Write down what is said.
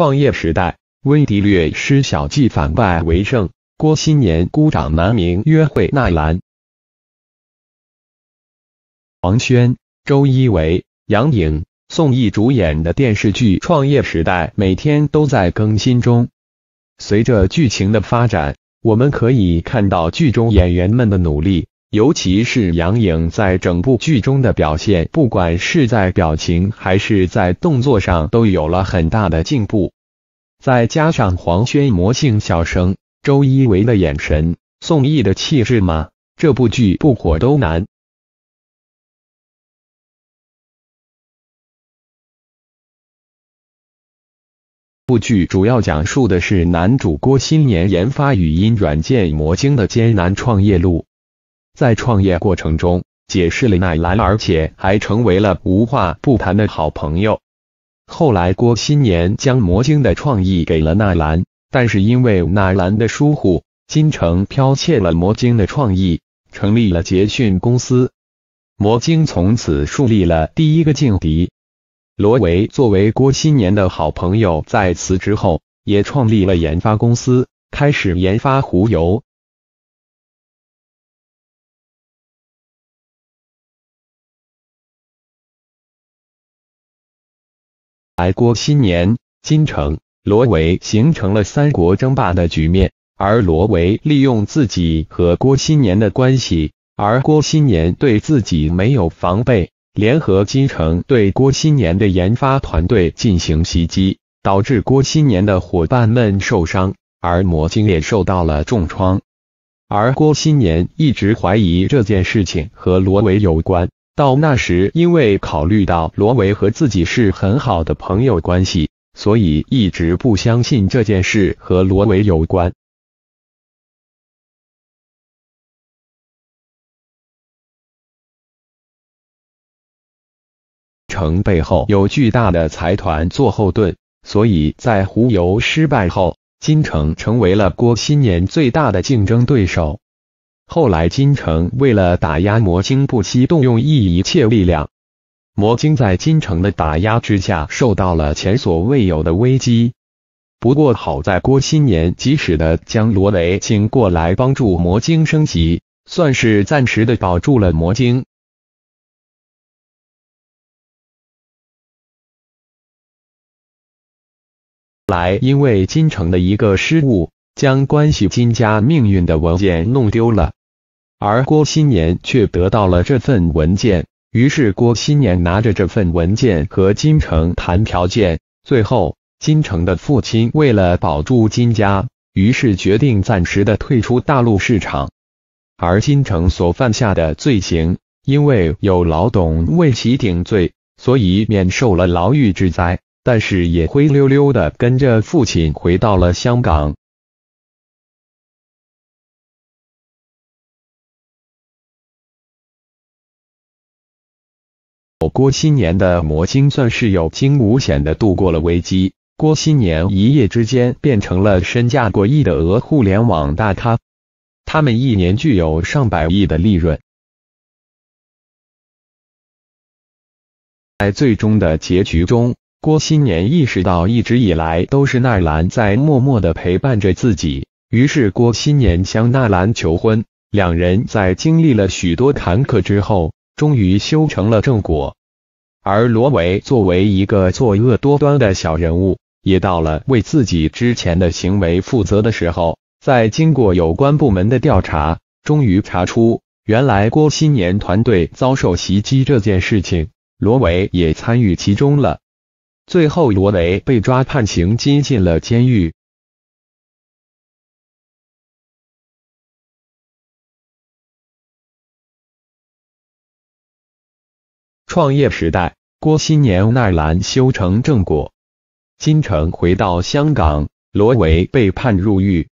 创业时代，温迪略施小计反败为胜；郭新年孤掌难鸣，约会纳兰。王轩、周一围、杨颖、宋轶主演的电视剧《创业时代》每天都在更新中。随着剧情的发展，我们可以看到剧中演员们的努力。尤其是杨颖在整部剧中的表现，不管是在表情还是在动作上，都有了很大的进步。再加上黄轩魔性笑声、周一围的眼神、宋轶的气质吗？这部剧不火都难。部剧主要讲述的是男主郭新年研发语音软件魔晶的艰难创业路。在创业过程中，解释了纳兰，而且还成为了无话不谈的好朋友。后来郭新年将魔晶的创意给了纳兰，但是因为纳兰的疏忽，金城剽窃了魔晶的创意，成立了捷讯公司。魔晶从此树立了第一个劲敌。罗维作为郭新年的好朋友，在辞职后也创立了研发公司，开始研发狐油。来，郭新年、金城、罗维形成了三国争霸的局面，而罗维利用自己和郭新年的关系，而郭新年对自己没有防备，联合金城对郭新年的研发团队进行袭击，导致郭新年的伙伴们受伤，而魔晶也受到了重创。而郭新年一直怀疑这件事情和罗维有关。到那时，因为考虑到罗维和自己是很好的朋友关系，所以一直不相信这件事和罗维有关。城背后有巨大的财团做后盾，所以在胡游失败后，金城成为了郭新年最大的竞争对手。后来，金城为了打压魔晶，不惜动用一一切力量。魔晶在金城的打压之下，受到了前所未有的危机。不过好在郭新年及时的将罗维请过来帮助魔晶升级，算是暂时的保住了魔晶。来，因为金城的一个失误，将关系金家命运的文件弄丢了。而郭新年却得到了这份文件，于是郭新年拿着这份文件和金城谈条件。最后，金城的父亲为了保住金家，于是决定暂时的退出大陆市场。而金城所犯下的罪行，因为有老董为其顶罪，所以免受了牢狱之灾，但是也灰溜溜的跟着父亲回到了香港。郭新年的魔晶算是有惊无险的度过了危机。郭新年一夜之间变成了身价过亿的俄互联网大咖，他们一年具有上百亿的利润。在最终的结局中，郭新年意识到一直以来都是纳兰在默默的陪伴着自己，于是郭新年向纳兰求婚。两人在经历了许多坎坷之后。终于修成了正果，而罗维作为一个作恶多端的小人物，也到了为自己之前的行为负责的时候。在经过有关部门的调查，终于查出原来郭新年团队遭受袭击这件事情，罗维也参与其中了。最后罗维被抓判刑，进进了监狱。创业时代，郭新年、奈兰修成正果，金城回到香港，罗维被判入狱。